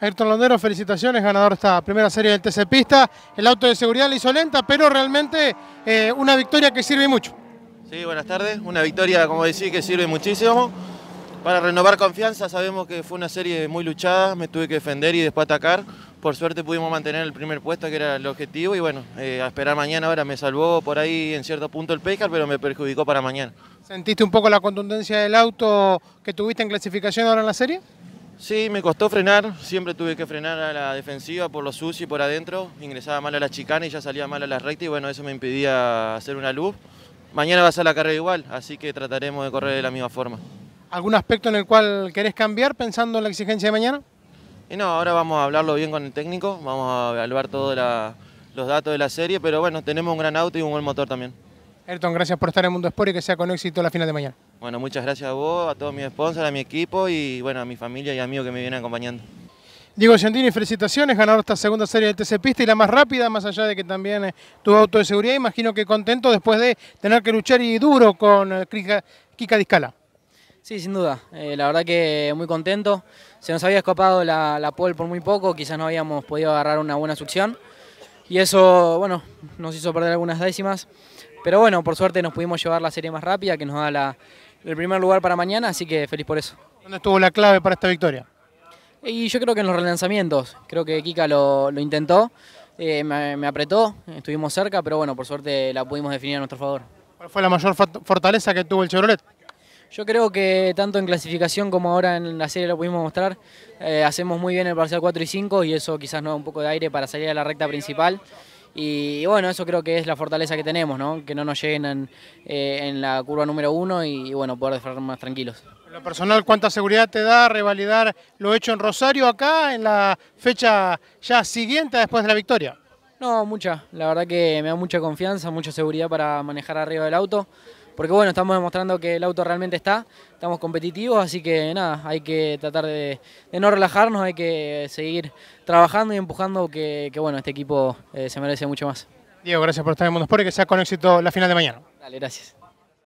Ayrton Londero, felicitaciones, ganador esta primera serie del TC Pista. El auto de seguridad le hizo lenta, pero realmente eh, una victoria que sirve mucho. Sí, buenas tardes. Una victoria, como decís, que sirve muchísimo. Para renovar confianza, sabemos que fue una serie muy luchada, me tuve que defender y después atacar. Por suerte pudimos mantener el primer puesto, que era el objetivo, y bueno, eh, a esperar mañana ahora me salvó por ahí en cierto punto el pecar pero me perjudicó para mañana. ¿Sentiste un poco la contundencia del auto que tuviste en clasificación ahora en la serie? Sí, me costó frenar, siempre tuve que frenar a la defensiva por los sucio y por adentro, ingresaba mal a la chicana y ya salía mal a la recta y bueno, eso me impedía hacer una luz. Mañana va a ser la carrera igual, así que trataremos de correr de la misma forma. ¿Algún aspecto en el cual querés cambiar pensando en la exigencia de mañana? Y no, ahora vamos a hablarlo bien con el técnico, vamos a evaluar todos los datos de la serie, pero bueno, tenemos un gran auto y un buen motor también. Ayrton, gracias por estar en Mundo Sport y que sea con éxito la final de mañana. Bueno, muchas gracias a vos, a todos mis sponsors, a mi equipo y bueno, a mi familia y amigos que me vienen acompañando. Diego Giandini, felicitaciones, ganador esta segunda serie del TC Pista y la más rápida, más allá de que también eh, tuvo auto de seguridad. Imagino que contento después de tener que luchar y duro con eh, Kika, Discala. Sí, sin duda. Eh, la verdad que muy contento. Se nos había escapado la, la pole por muy poco, quizás no habíamos podido agarrar una buena succión y eso, bueno, nos hizo perder algunas décimas. Pero bueno, por suerte nos pudimos llevar la serie más rápida, que nos da el primer lugar para mañana, así que feliz por eso. ¿Dónde estuvo la clave para esta victoria? Y yo creo que en los relanzamientos, creo que Kika lo, intentó, eh, me, me, apretó, estuvimos cerca, pero bueno, por suerte la pudimos definir a nuestro favor. ¿Cuál fue la mayor fortaleza que tuvo el Chevrolet? Yo creo que tanto en clasificación como ahora en la serie lo pudimos mostrar. Eh, hacemos muy bien el parcial 4 y 5 y eso quizás nos da un poco de aire para salir a la recta principal. Y, bueno, eso creo que es la fortaleza que tenemos, ¿no? que no nos lleguen en, eh, la curva número 1 y, bueno, poder defender más tranquilos. En lo personal, ¿cuánta seguridad te da revalidar lo hecho en Rosario acá en la fecha ya siguiente después de la victoria? No, mucha. La verdad que me da mucha confianza, mucha seguridad para manejar arriba del auto. Porque bueno, estamos demostrando que el auto realmente está, estamos competitivos, así que nada, hay que tratar de, no relajarnos, hay que seguir trabajando y empujando que, bueno, este equipo eh, se merece mucho más. Diego, gracias por estar en Mundo Sport y que sea con éxito la final de mañana. Dale, gracias.